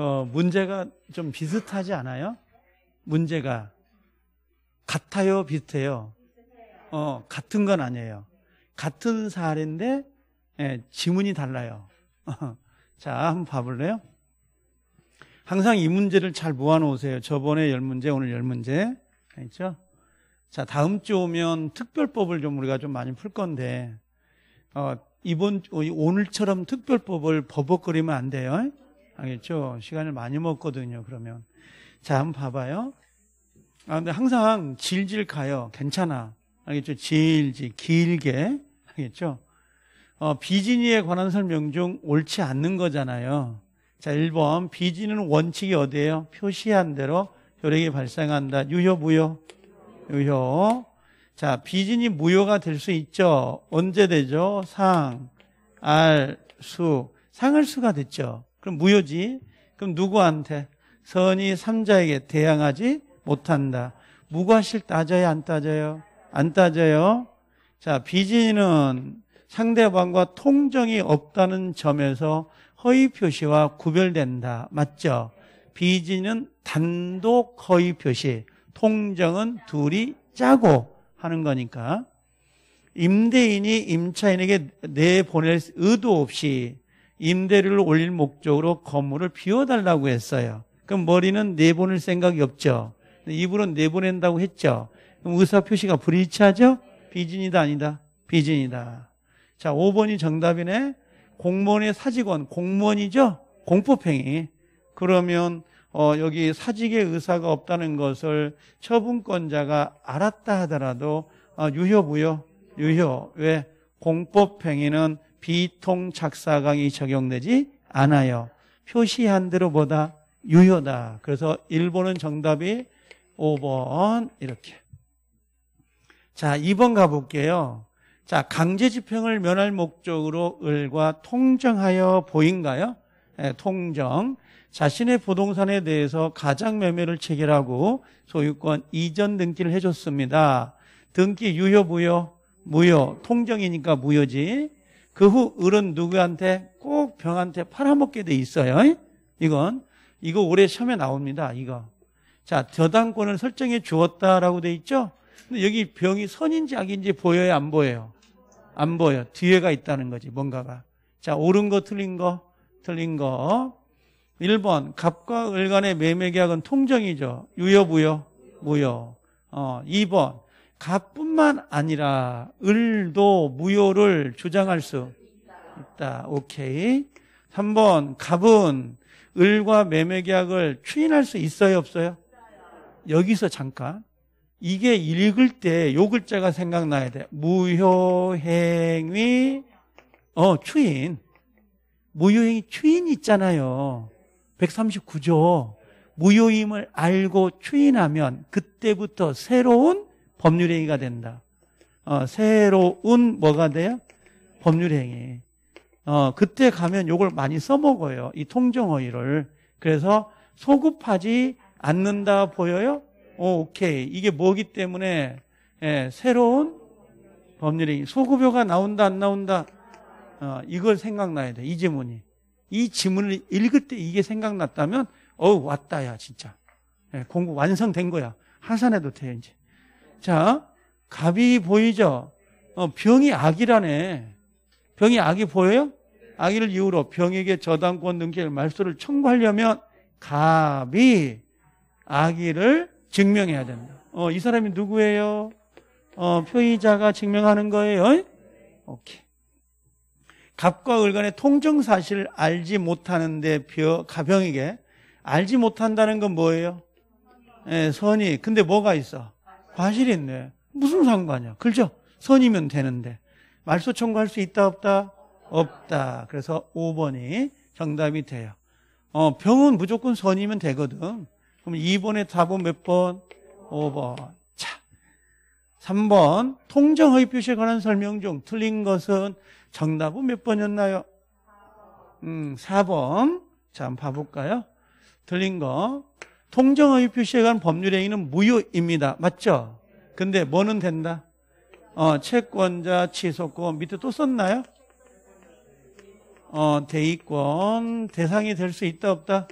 어, 문제가 좀 비슷하지 않아요? 문제가 같아요, 비슷해요. 어, 같은 건 아니에요. 같은 사례인데 예, 지문이 달라요. 자, 한번 봐볼래요? 항상 이 문제를 잘 모아놓으세요. 저번에 열 문제, 오늘 열 문제 알겠죠 자, 다음 주 오면 특별법을 좀 우리가 좀 많이 풀 건데 어, 이번 오늘처럼 특별법을 버벅거리면 안 돼요. 알겠죠? 시간을 많이 먹거든요, 그러면. 자, 한번 봐봐요. 아, 근데 항상 질질 가요. 괜찮아. 알겠죠? 질질, 길게. 알겠죠? 어, 비진이에 관한 설명 중 옳지 않는 거잖아요. 자, 1번. 비진은 원칙이 어디예요? 표시한 대로 효력이 발생한다. 유효, 무효? 유효. 자, 비진이 무효가 될 수 있죠. 언제 되죠? 상, 알, 수. 상을 수가 됐죠. 그럼 무효지. 그럼 누구한테? 선이 삼자에게 대항하지 못한다. 무과실 따져야 안 따져요? 안 따져요. 자, 비진은 상대방과 통정이 없다는 점에서 허위 표시와 구별된다. 맞죠? 비진은 단독 허위 표시, 통정은 둘이 짜고 하는 거니까 임대인이 임차인에게 내보낼 의도 없이 임대료를 올릴 목적으로 건물을 비워달라고 했어요. 그럼 머리는 내보낼 생각이 없죠. 입으로 내보낸다고 했죠. 그럼 의사 표시가 불일치하죠? 비진이다 아니다. 비진이다. 자, 5번이 정답이네. 공무원의 사직원, 공무원이죠? 공포행위. 그러면 어, 여기 사직의 의사가 없다는 것을 처분권자가 알았다 하더라도 어, 유효 부효 유효. 왜? 공법행위는 비통 작사강이 적용되지 않아요. 표시한 대로 보다 유효다. 그래서 1번은 정답이 5번 이렇게. 자, 2번 가볼게요. 자, 강제 집행을 면할 목적으로 을과 통정하여 보인가요? 네, 통정. 자신의 부동산에 대해서 가장 매매를 체결하고 소유권 이전 등기를 해줬습니다. 등기 유효, 무효? 무효. 통정이니까 무효지. 그후 을은 누구한테 꼭 병한테 팔아먹게 돼 있어요. 이건 이거 올해 시험에 나옵니다. 이거 자 저당권을 설정해 주었다라고 돼 있죠. 근데 여기 병이 선인지 악인지 보여요, 안 보여요? 안 보여. 뒤에가 있다는 거지, 뭔가가. 자, 옳은 거, 틀린 거, 틀린 거. 1번, 갑과 을 간의 매매 계약은 통정이죠. 유효, 무효, 무효. 어, 2번, 갑뿐만 아니라 을도 무효를 주장할 수 있다. 오케이. 3번 갑은 을과 매매 계약을 추인할 수 있어요, 없어요? 여기서 잠깐. 이게 읽을 때 요 글자가 생각나야 돼. 무효행위 어, 추인. 무효행위 추인 있잖아요. 139조. 무효임을 알고 추인하면 그때부터 새로운 법률 행위가 된다. 어, 새로운 뭐가 돼요? 법률 행위. 어, 그때 가면 요걸 많이 써먹어요. 이통정어의를 그래서 소급하지 않는다 보여요? 오, 어, 오케이. 이게 뭐기 때문에 예, 새로운 법률 행위. 소급효가 나온다 안 나온다. 어, 이걸 생각나야 돼. 이질문이이 지문을 읽을 때 이게 생각났다면 어우 왔다야 진짜. 예, 공부 완성된 거야. 하산해도 돼 이제. 자, 갑이 보이죠? 어, 병이 악이라네. 병이 악이 보여요? 악의를 이유로 병에게 저당권 등기를 말소를 청구하려면 갑이 악의를 증명해야 됩니다 어, 이 사람이 누구예요? 어, 표의자가 증명하는 거예요. 오케이. 갑과 을 간의 통정 사실을 알지 못하는데 벼, 가병에게 알지 못한다는 건 뭐예요? 예, 선이. 근데 뭐가 있어? 과실인데 무슨 상관이야. 그렇죠? 선이면 되는데. 말소 청구할 수 있다 없다? 없다. 그래서 5번이 정답이 돼요. 어, 병은 무조건 선이면 되거든. 그럼 2번의 답은 몇 번? 5번. 자, 3번 통정허위 표시에 관한 설명 중 틀린 것은 정답은 몇 번이었나요? 음, 4번. 자, 한번 봐볼까요? 틀린 거 통정의 표시에 관한 법률행위는 무효입니다. 맞죠? 근데 뭐는 된다? 어, 채권자, 취소권 밑에 또 썼나요? 어, 대의권 대상이 될 수 있다 없다?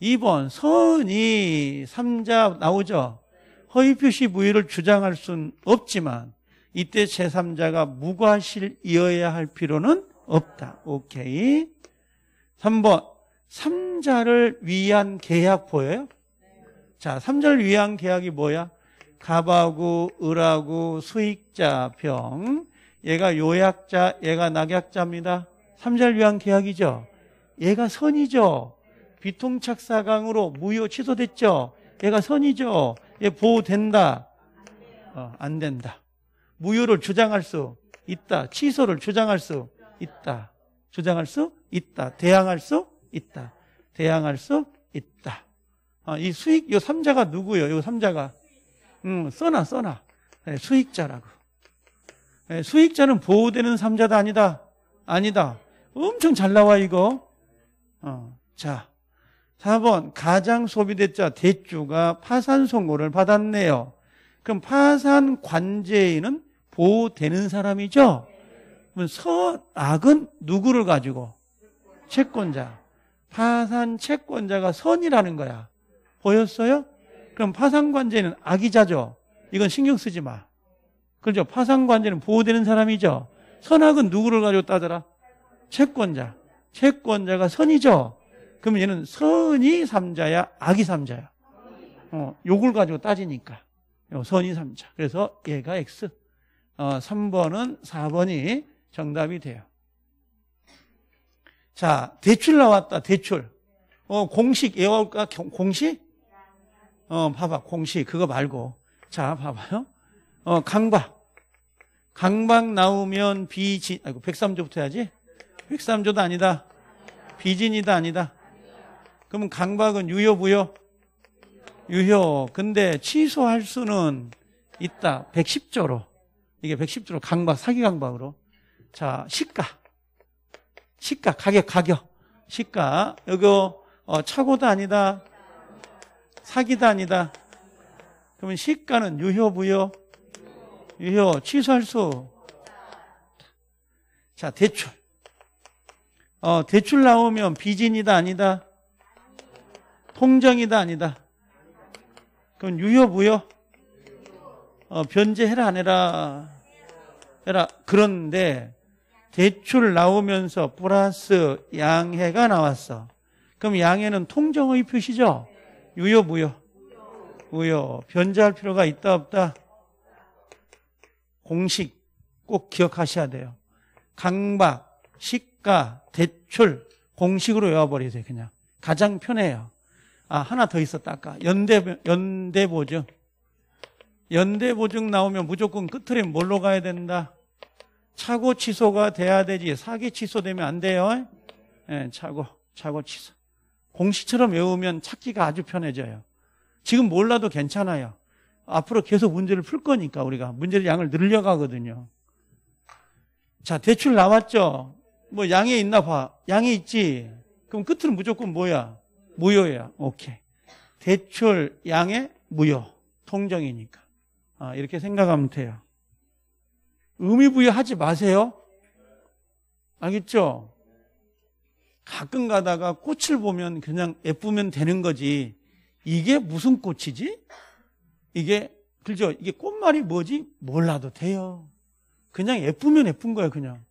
2번 선이 3자 나오죠. 허위 표시 무효를 주장할 순 없지만 이때 제3자가 무과실이어야 할 필요는 없다. 오케이. 3번 삼자를 위한 계약 보여요? 자, 삼자를 위한 계약이 뭐야? 갑하고 을하고 수익자 병 얘가 요약자 얘가 낙약자입니다. 삼자를 위한 계약이죠. 얘가 선이죠. 비통착사강으로 무효 취소됐죠. 얘가 선이죠. 얘 보호된다. 어, 안 된다. 무효를 주장할 수 있다. 취소를 주장할 수 있다. 주장할 수 있다. 대항할 수 있다. 대항할 수 있다. 아, 이 수익, 요 3자가 누구요? 요 3자가. 음, 써놔, 써놔. 네, 수익자라고. 네, 수익자는 보호되는 3자다 아니다. 아니다. 엄청 잘 나와, 이거. 어, 자. 4번, 가장 소비대자 대주가 파산 선고를 받았네요. 그럼 파산 관제인은 보호되는 사람이죠? 그럼 선악은 누구를 가지고? 채권자. 파산 채권자가 선이라는 거야. 보였어요? 그럼 파산관제는 악의자죠. 이건 신경 쓰지 마. 그렇죠. 파산관제는 보호되는 사람이죠. 선악은 누구를 가지고 따더라 채권자. 채권자가 선이죠. 그럼 얘는 선이 삼자야, 악이 삼자야. 어, 요걸 가지고 따지니까. 선이 삼자. 그래서 얘가 X. 어, 3번은 4번이 정답이 돼요. 자, 대출 나왔다, 대출. 어, 공식, 예화가 공식? 어, 봐봐, 공식. 그거 말고. 자, 봐봐요. 어, 강박. 강박 나오면 비진, 아이고, 103조부터 해야지. 103조도 아니다. 비진이다 아니다. 그러면 강박은 유효부요? 유효. 근데 취소할 수는 있다. 110조로. 이게 110조로 강박, 사기 강박으로. 자, 시가. 시가, 가격, 가격. 시가. 이거 어, 차고도 아니다. 사기도 아니다. 그러면 시가는 유효, 부여 유효, 취소할 수. 자, 대출. 어, 대출 나오면 비진이다, 아니다. 통정이다, 아니다. 그럼 유효, 부여 어, 변제해라, 안 해라. 해라. 그런데 대출 나오면서 플러스 양해가 나왔어. 그럼 양해는 통정의 표시죠? 유효, 무효? 무효. 변제할 필요가 있다, 없다? 공식 꼭 기억하셔야 돼요. 강박, 시가, 대출 공식으로 외워버리세요, 그냥. 가장 편해요. 아, 하나 더 있었다, 아까. 연대, 연대보증. 연대보증 나오면 무조건 끝틀로 뭘로 가야 된다? 차고 취소가 돼야 되지 사기 취소되면 안 돼요. 네, 차고 차고 취소. 공식처럼 외우면 찾기가 아주 편해져요. 지금 몰라도 괜찮아요. 앞으로 계속 문제를 풀 거니까 우리가 문제를 양을 늘려가거든요. 자, 대출 나왔죠? 뭐 양이 있나 봐. 양이 있지. 그럼 끝은 무조건 뭐야? 무효야. 오케이. 대출 양의 무효. 통정이니까. 아, 이렇게 생각하면 돼요. 의미 부여하지 마세요. 알겠죠? 가끔 가다가 꽃을 보면 그냥 예쁘면 되는 거지. 이게 무슨 꽃이지? 이게 그죠? 이게 꽃말이 뭐지? 몰라도 돼요. 그냥 예쁘면 예쁜 거예요, 그냥.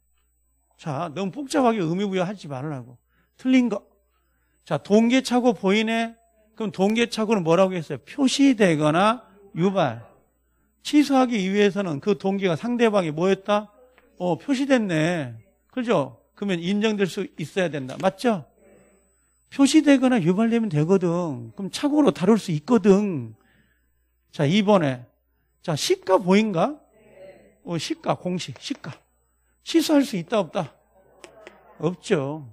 자, 너무 복잡하게 의미 부여하지 말라고. 틀린 거. 자, 동계 차고 보이네. 그럼 동계 차고는 뭐라고 했어요? 표시되거나 유발. 취소하기 위해서는 그 동기가 상대방이 뭐였다? 어, 표시됐네. 그죠? 그러면 인정될 수 있어야 된다. 맞죠? 표시되거나 유발되면 되거든. 그럼 착오로 다룰 수 있거든. 자, 이번에 자, 시가 보인가? 어, 시가, 공식, 시가. 취소할 수 있다, 없다? 없죠.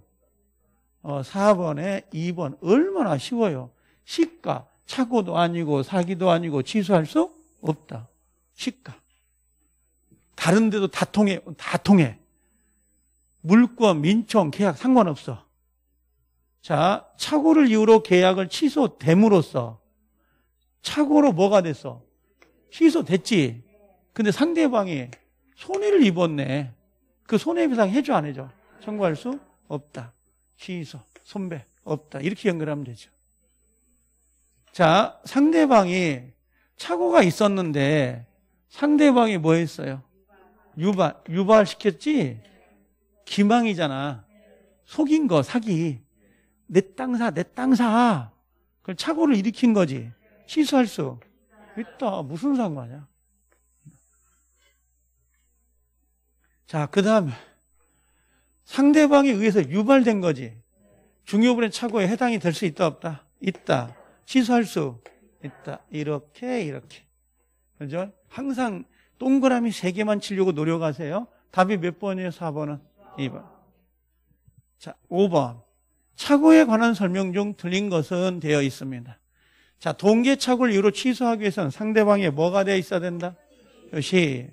어, 4번에 2번. 얼마나 쉬워요. 시가, 착오도 아니고, 사기도 아니고, 취소할 수 없다. 식가. 다른 데도 다 통해, 다 통해. 물권, 민청, 계약 상관없어. 자, 착오를 이유로 계약을 취소됨으로써 착오로 뭐가 됐어? 취소됐지. 근데 상대방이 손해를 입었네. 그 손해배상 해줘 안 해줘? 청구할 수 없다. 취소, 손배 없다. 이렇게 연결하면 되죠. 자, 상대방이 착오가 있었는데 상대방이 뭐 했어요? 유발, 유발시켰지? 기망이잖아. 속인 거, 사기. 내 땅 사, 내 땅 사. 그럼 착오를 일으킨 거지. 시수할 수. 있다. 무슨 상관이야? 자, 그 다음. 에 상대방에 의해서 유발된 거지. 중요불의 착오에 해당이 될 수 있다, 없다? 있다. 취소할 수 있다. 이렇게, 이렇게. 그죠? 항상 동그라미 3개만 치려고 노력하세요. 답이 몇 번이에요? 4번은? 2번. 자, 5번. 차고에 관한 설명 중 틀린 것은 되어 있습니다. 자, 동계착오를 이유로 취소하기 위해서는 상대방에 뭐가 되어 있어야 된다? 표시.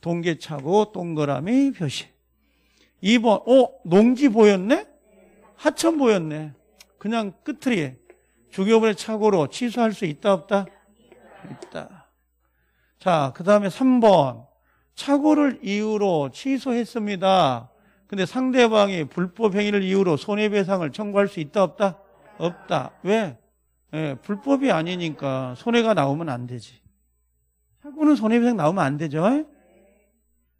동계착오, 동그라미, 표시. 2번, 어, 농지 보였네? 하천 보였네. 그냥 끝틀이에 주교분의 착오로 취소할 수 있다, 없다? 있다. 자, 그 다음에 3번. 착오를 이유로 취소했습니다. 근데 상대방이 불법행위를 이유로 손해배상을 청구할 수 있다, 없다? 없다. 왜? 예, 불법이 아니니까 손해가 나오면 안 되지. 착오는 손해배상 나오면 안 되죠.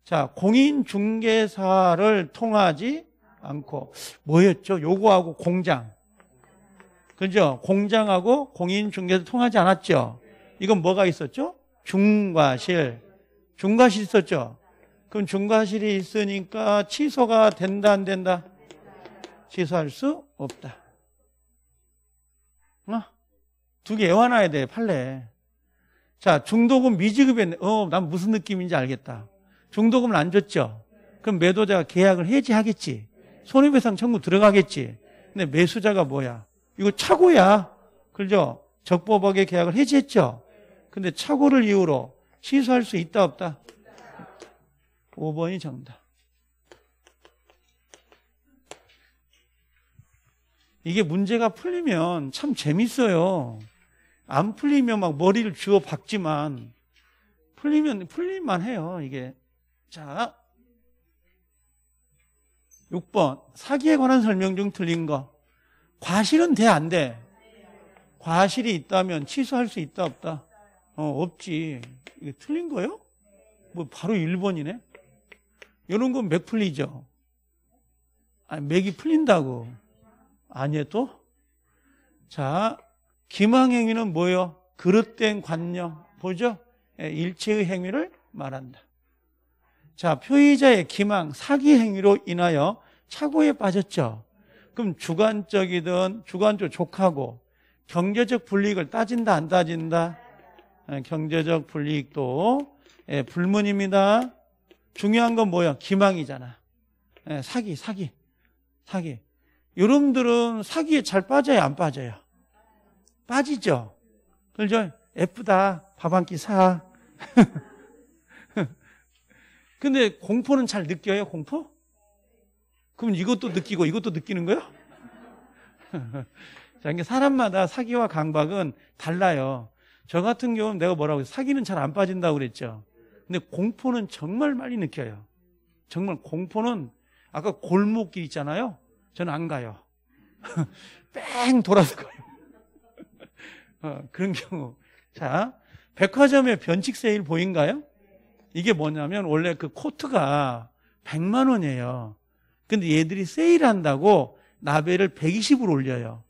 자, 공인중개사를 통하지 않고 뭐였죠? 요거하고 공장. 그죠? 공장하고 공인중개사 통하지 않았죠? 이건 뭐가 있었죠? 중과실. 중과실 있었죠? 그럼 중과실이 있으니까 취소가 된다, 안 된다? 취소할 수 없다. 어? 두개 애와놔야 돼, 팔레. 자, 중도금 미지급에, 어, 난 무슨 느낌인지 알겠다. 중도금을 안 줬죠? 그럼 매도자가 계약을 해지하겠지. 손해배상 청구 들어가겠지. 근데 매수자가 뭐야? 이거 차고야 그죠? 적법하게 계약을 해지했죠? 근데 착오를 이유로 취소할 수 있다 없다? 5번이 정답. 이게 문제가 풀리면 참 재밌어요. 안 풀리면 막 머리를 쥐어 박지만 풀리면 풀릴만 해요. 이게 자 6번 사기에 관한 설명 중 틀린 거 과실은 돼 안 돼? 과실이 있다면 취소할 수 있다 없다? 어, 없지. 이게 틀린 거예요? 뭐 바로 1번이네. 이런 건 맥 풀리죠. 아 맥이 풀린다고. 아니에요, 또? 자, 기망행위는 뭐예요? 그릇된 관념. 보죠? 예, 일체의 행위를 말한다. 자, 표의자의 기망, 사기 행위로 인하여 착오에 빠졌죠. 그럼 주관적이든 주관적 족하고 경제적 불이익을 따진다, 안 따진다? 예, 경제적 불이익도 예, 불문입니다. 중요한 건 뭐야? 기망이잖아. 예, 사기, 사기, 사기. 여러분들은 사기에 잘 빠져요, 안 빠져요? 빠지죠? 그죠? 예쁘다. 밥 한 끼 사. 근데 공포는 잘 느껴요, 공포? 그럼 이것도 느끼고 이것도 느끼는 거예요? 자, 이게 사람마다 사기와 강박은 달라요. 저 같은 경우는 내가 뭐라고 했어 사기는 잘 안 빠진다고 그랬죠. 근데 공포는 정말 많이 느껴요. 정말 공포는 아까 골목길 있잖아요. 저는 안 가요. 뺑 돌아서 가요. 어, 그런 경우. 자, 백화점에 변칙 세일 보인가요? 이게 뭐냐면 원래 그 코트가 100만 원이에요. 근데 얘들이 세일한다고 나베를 120으로 올려요.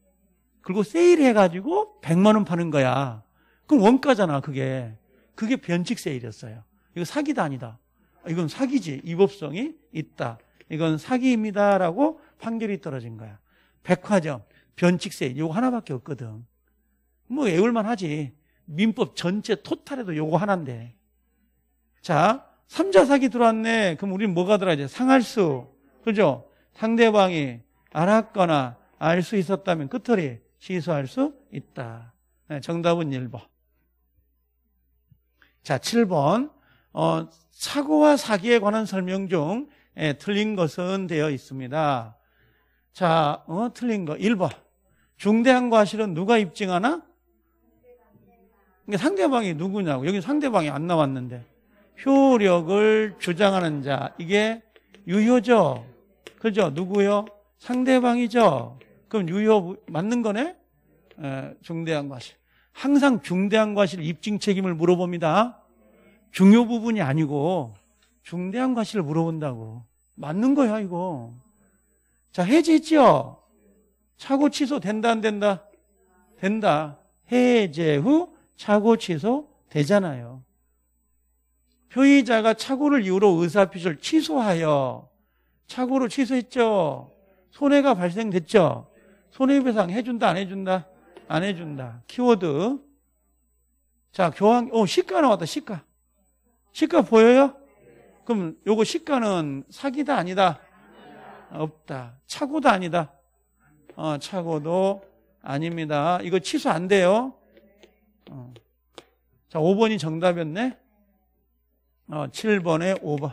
그리고 세일해가지고 100만 원 파는 거야. 그럼 원가잖아, 그게. 그게 변칙 세일이었어요. 이거 사기다 아니다. 이건 사기지. 위법성이 있다. 이건 사기입니다라고 판결이 떨어진 거야. 백화점, 변칙 세일. 요거 하나밖에 없거든. 뭐 애울만 하지. 민법 전체 토탈에도 요거 하나인데. 자, 3자 사기 들어왔네. 그럼 우린 뭐가 들어야지? 상할 수. 그죠? 상대방이 알았거나 알 수 있었다면 끝털이 취소할 수 있다. 네, 정답은 1번. 자, 7번. 어, 사고와 사기에 관한 설명 중 예, 틀린 것은 되어 있습니다. 자, 어, 틀린 거. 1번. 중대한 과실은 누가 입증하나? 상대방이 누구냐고. 여기 상대방이 안 나왔는데. 효력을 주장하는 자. 이게 유효죠? 그죠? 누구요? 상대방이죠? 그럼 유효 맞는 거네? 에, 예, 중대한 과실. 항상 중대한 과실 입증 책임을 물어봅니다. 중요 부분이 아니고 중대한 과실을 물어본다고. 맞는 거야, 이거. 자, 해지했죠요 차고 취소 된다, 안 된다? 된다. 해제 후 차고 취소 되잖아요. 표의자가 착오를 이유로 의사표시를 취소하여 착오를 취소했죠. 손해가 발생됐죠. 손해배상 해준다 안 해준다? 안 해준다. 키워드. 자, 교환, 어, 시가 나왔다, 시가. 시가 보여요? 그럼 요거 시가는 사기다, 아니다? 없다. 차고도 아니다. 어, 착오도 아닙니다. 이거 취소 안 돼요. 어. 자, 5번이 정답이었네? 어, 7번에 5번.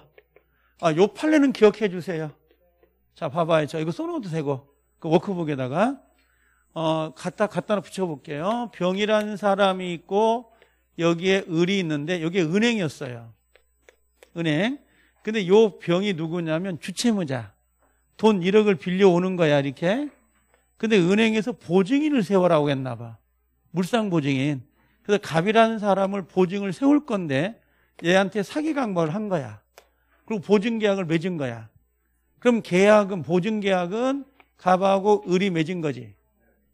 아, 요 판례는 기억해 주세요. 자, 봐봐요. 저 이거 써놓어도 되고. 그 워크북에다가. 어, 갖다 갖다 붙여볼게요. 병이라는 사람이 있고 여기에 을이 있는데 여기에 은행이었어요. 은행. 근데 요 병이 누구냐면 주채무자. 돈 1억을 빌려오는 거야 이렇게. 근데 은행에서 보증인을 세워라고 했나 봐. 물상 보증인. 그래서 갑이라는 사람을 보증을 세울 건데 얘한테 사기 강박을 한 거야. 그리고 보증 계약을 맺은 거야. 그럼 계약은 보증 계약은 갑하고 을이 맺은 거지.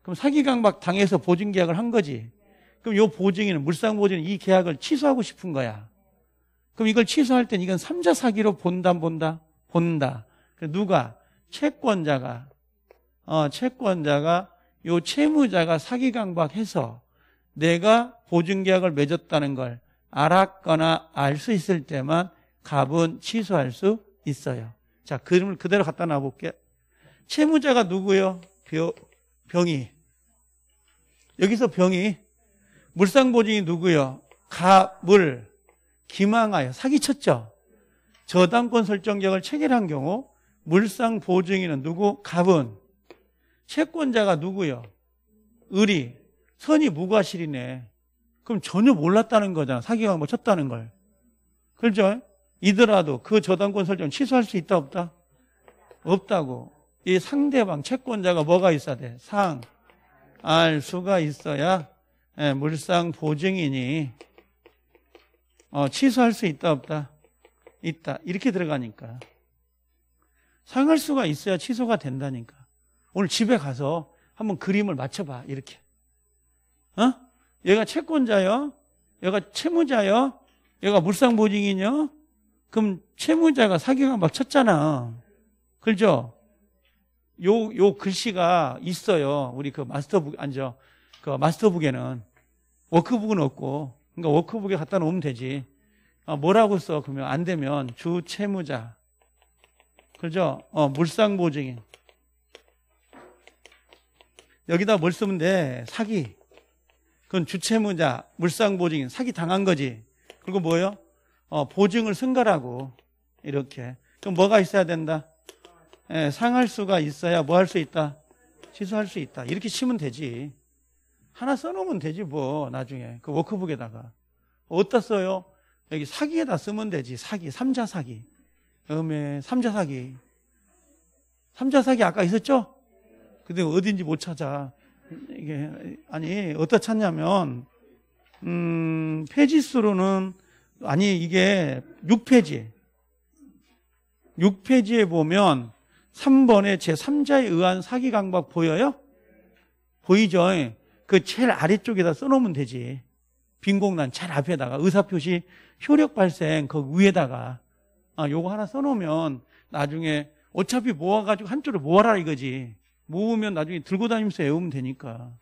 그럼 사기 강박 당해서 보증 계약을 한 거지. 그럼 요 보증인은 물상 보증인 이 계약을 취소하고 싶은 거야. 그럼 이걸 취소할 땐 이건 3자 사기로 본다 본다 본다. 누가 채권자가 어, 채권자가 요 채무자가 사기 강박해서 내가 보증 계약을 맺었다는 걸 알았거나 알 수 있을 때만 갑은 취소할 수 있어요. 자, 그림을 그대로 갖다 놔볼게. 채무자가 누구요? 병, 병이. 여기서 병이 물상보증이 누구요? 갑을 기망하여 사기쳤죠. 저당권 설정력을 체결한 경우 물상보증인은 누구? 갑은 채권자가 누구요? 을이 선이 무과실이네. 그럼 전혀 몰랐다는 거잖아. 사기가 뭐 쳤다는 걸. 그렇죠? 이더라도 그 저당권 설정 취소할 수 있다 없다? 없다고. 이 상대방 채권자가 뭐가 있어야 돼? 상, 알 수가 있어야 예, 물상 보증이니 어, 취소할 수 있다 없다 있다 이렇게 들어가니까 상할 수가 있어야 취소가 된다니까 오늘 집에 가서 한번 그림을 맞춰봐 이렇게 어? 얘가 채권자요 얘가 채무자요 얘가 물상보증이요 그럼 채무자가 사기가 막 쳤잖아 그죠? 요, 요 글씨가 있어요. 우리 그 마스터북, 앉아. 그 마스터북에는. 워크북은 없고. 그러니까 워크북에 갖다 놓으면 되지. 아, 뭐라고 써? 그러면 안 되면 주 채무자. 그죠? 어, 물상 보증인. 여기다 뭘 쓰면 돼? 사기. 그건 주채무자, 물상 보증인, 사기 당한 거지. 그리고 뭐예요? 어, 보증을 승가라고. 이렇게. 그럼 뭐가 있어야 된다? 예, 상할 수가 있어야 뭐 할 수 있다? 취소할 수 있다. 이렇게 치면 되지. 하나 써놓으면 되지 뭐 나중에 그 워크북에다가 어디다 써요? 여기 사기에다 쓰면 되지 사기 삼자 사기 음에 3자 사기 삼자 사기 아까 있었죠? 근데 어딘지 못 찾아 이게 아니 어디다 찾냐면 음 페이지 수로는 아니 이게 6페이지 6페이지에 보면 3번에 제3자에 의한 사기 강박 보여요? 보이죠? 그 제일 아래쪽에다 써놓으면 되지. 빈공란 제일 앞에다가 의사표시 효력 발생 그 위에다가 아, 요거 하나 써놓으면 나중에 어차피 모아가지고 한쪽으로 모아라 이거지. 모으면 나중에 들고 다니면서 외우면 되니까.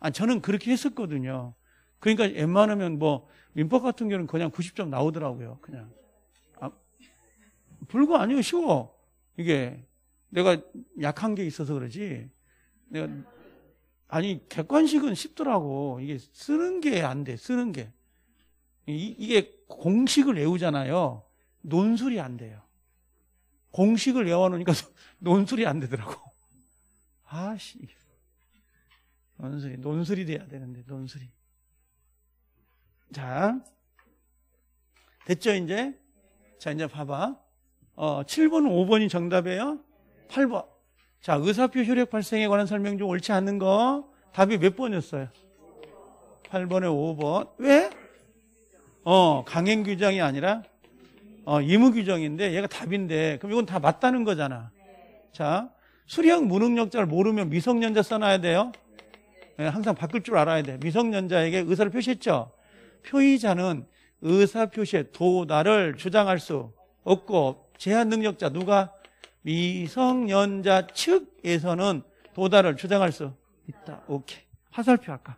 아, 저는 그렇게 했었거든요. 그러니까 웬만하면 뭐 민법 같은 경우는 그냥 90점 나오더라고요. 그냥. 아, 불거 아니에요. 쉬워. 이게 내가 약한 게 있어서 그러지. 내가 아니 객관식은 쉽더라고. 이게 쓰는 게 안 돼. 쓰는 게 이, 이게 공식을 외우잖아요. 논술이 안 돼요. 공식을 외워놓으니까 논술이 안 되더라고. 아씨. 논술이, 논술이 돼야 되는데, 논술이. 자. 됐죠, 이제? 자, 이제 봐봐. 어, 7번, 5번이 정답이에요? 8번. 자, 의사표 효력 발생에 관한 설명 중 옳지 않는 거 답이 몇 번이었어요? 8번에 5번. 왜? 어, 강행 규정이 아니라 어, 임무 규정인데 얘가 답인데 그럼 이건 다 맞다는 거잖아. 자, 수령 무능력자를 모르면 미성년자 써놔야 돼요. 네, 항상 바꿀 줄 알아야 돼. 미성년자에게 의사를 표시했죠. 표의자는 의사 표시에 도나를 주장할 수 없고 제한 능력자 누가 미성년자 측에서는 도달을 주장할 수 있다. 오케이. 화살표 아까.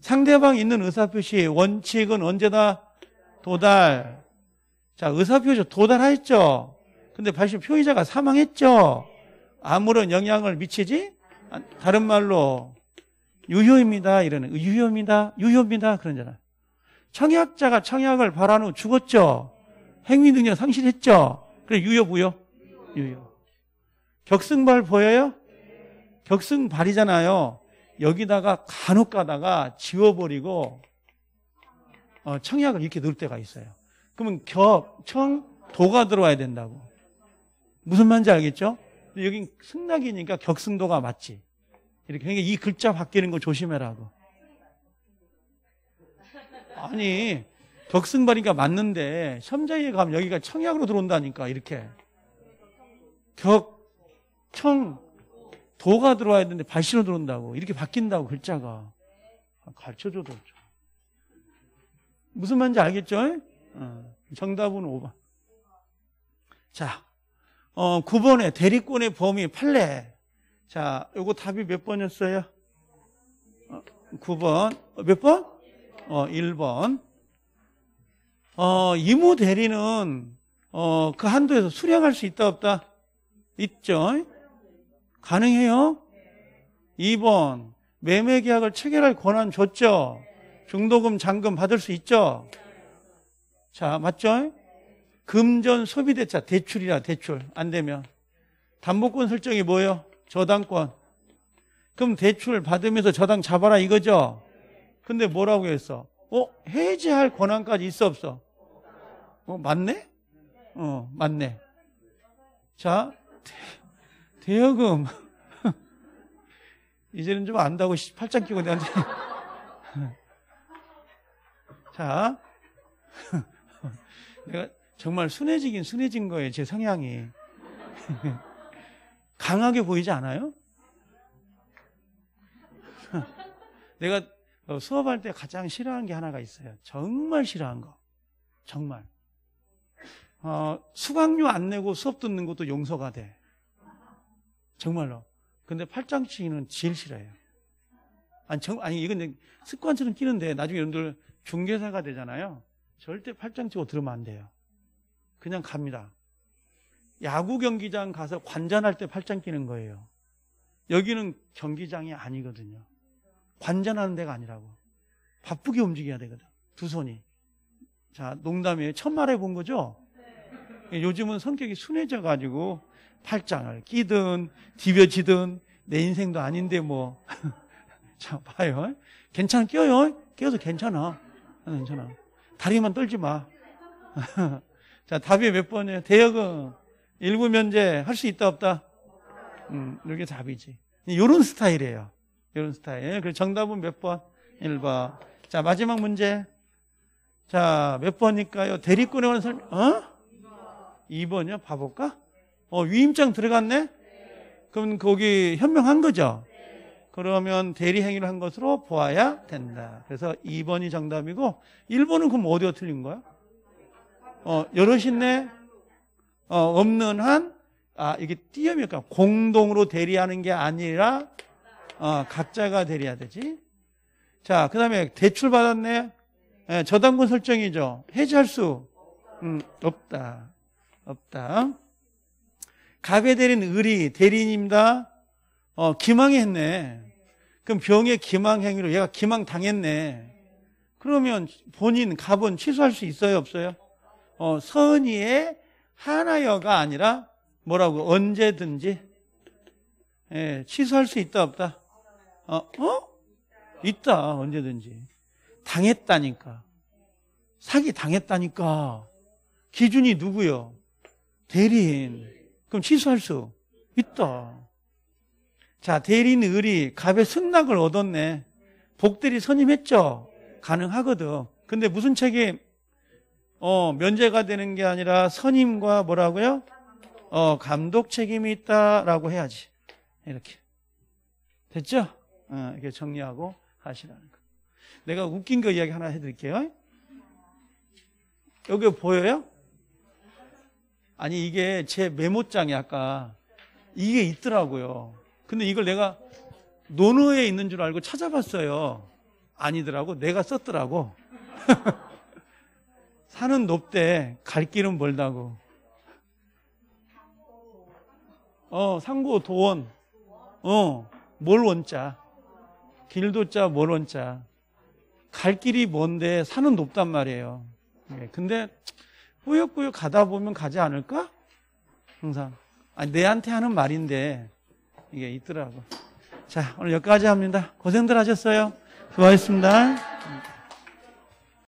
상대방 있는 의사표시의 원칙은 언제다 도달. 자, 의사표시 도달하였죠 근데 발신 표의자가 사망했죠. 아무런 영향을 미치지? 다른 말로 유효입니다. 이러는 유효입니다. 유효입니다. 그런잖아. 청약자가 청약을 바란 후 죽었죠. 행위 능력 상실했죠? 그래, 유효, 부효 유효. 격승발 보여요? 격승발이잖아요. 여기다가 간혹 가다가 지워버리고 어, 청약을 이렇게 넣을 때가 있어요. 그러면 격, 청, 도가 들어와야 된다고. 무슨 말인지 알겠죠? 여긴 승낙이니까 격승도가 맞지. 이렇게. 그러니까 이 글자 바뀌는 거 조심해라고. 아니, 격승발이니까 맞는데 샴자이에 가면 여기가 청약으로 들어온다니까 이렇게 격, 청, 도가 들어와야 되는데 발신으로 들어온다고 이렇게 바뀐다고 글자가 아, 가르쳐줘도 없죠. 무슨 말인지 알겠죠? 어, 정답은 5번 자 어, 9번에 대리권의 범위 판례 자 요거 답이 몇 번이었어요? 어, 9번 어, 몇 번? 어, 1번 어, 이무 대리는 어, 그 한도에서 수령할 수 있다 없다? 있죠. 가능해요? 2번 매매 계약을 체결할 권한 줬죠. 중도금 잔금 받을 수 있죠. 자, 맞죠? 금전 소비대차 대출이라 대출 안 되면 담보권 설정이 뭐예요? 저당권. 그럼 대출 받으면서 저당 잡아라 이거죠. 근데 뭐라고 했어? 어, 해제할 권한까지 있어 없어? 어, 맞네? 어, 맞네. 자, 대, 여금 이제는 좀 안다고 팔짱 끼고 내한테. 자, 내가 정말 순해지긴 순해진 거예요, 제 성향이. 강하게 보이지 않아요? 내가 어, 수업할 때 가장 싫어하는 게 하나가 있어요. 정말 싫어한 거. 정말. 어, 수강료 안 내고 수업 듣는 것도 용서가 돼. 정말로. 근데 팔짱치기는 제일 싫어요. 아니, 정, 아니, 이건 습관처럼 끼는데 나중에 여러분들 중개사가 되잖아요. 절대 팔짱치고 들으면 안 돼요. 그냥 갑니다. 야구 경기장 가서 관전할 때 팔짱 끼는 거예요. 여기는 경기장이 아니거든요. 관전하는 데가 아니라고. 바쁘게 움직여야 되거든. 두 손이. 자, 농담이에요. 첫 말해 본 거죠? 예, 요즘은 성격이 순해져 가지고 팔짱을 끼든 디벼지든 내 인생도 아닌데 뭐. 자, 봐요. 괜찮아, 끼 껴요. 껴도 괜찮아. 어, 괜찮아. 다리만 떨지 마. 자, 답이 몇 번이에요? 대역은 일부 면제 할 수 있다, 없다? 음, 이게 답이지. 이런 스타일이에요. 이런 스타일. 그 정답은 몇 번? 1번. 자, 마지막 문제. 자, 몇 번일까요? 대리권에 관한 설명, 어? 2번이요? 봐볼까? 어, 위임장 들어갔네? 그럼 거기 현명한 거죠? 그러면 대리행위를 한 것으로 보아야 된다. 그래서 2번이 정답이고, 1번은 그럼 어디가 틀린 거야? 어, 여럿인네? 어, 없는 한, 아, 이게 띄엄이니까 공동으로 대리하는 게 아니라, 어, 각자가 대리해야 되지. 자, 그 다음에 대출받았네? 예, 저당권 설정이죠. 해지할 수, 음, 없다. 없다. 갑에 대린 을이 대리인입니다. 어, 기망했네. 그럼 병의 기망 행위로 얘가 기망 당했네. 그러면 본인 갑은 취소할 수 있어요, 없어요? 어, 선의의 하나여가 아니라 뭐라고 언제든지 예, 취소할 수 있다 없다. 어, 어? 있다 언제든지 당했다니까 사기 당했다니까 기준이 누구요? 대리인. 그럼 취소할 수 있다. 자, 대리인 을이 갑의 승낙을 얻었네. 복들이 선임했죠? 가능하거든. 근데 무슨 책임? 어, 면제가 되는 게 아니라 선임과 뭐라고요? 어, 감독 책임이 있다라고 해야지. 이렇게. 됐죠? 어, 이렇게 정리하고 하시라는 거. 내가 웃긴 거 이야기 하나 해드릴게요. 여기 보여요? 아니 이게 제 메모장에 아까 이게 있더라고요. 근데 이걸 내가 논어에 있는 줄 알고 찾아봤어요. 아니더라고. 내가 썼더라고. 산은 높대. 갈 길은 멀다고. 어, 상고 도원. 어, 뭘 원자. 길도 자, 뭘 원자. 갈 길이 먼데 산은 높단 말이에요. 네, 근데 꾸역꾸역 가다 보면 가지 않을까? 항상. 아니, 내한테 하는 말인데, 이게 있더라고. 자, 오늘 여기까지 합니다. 고생들 하셨어요. 수고하셨습니다.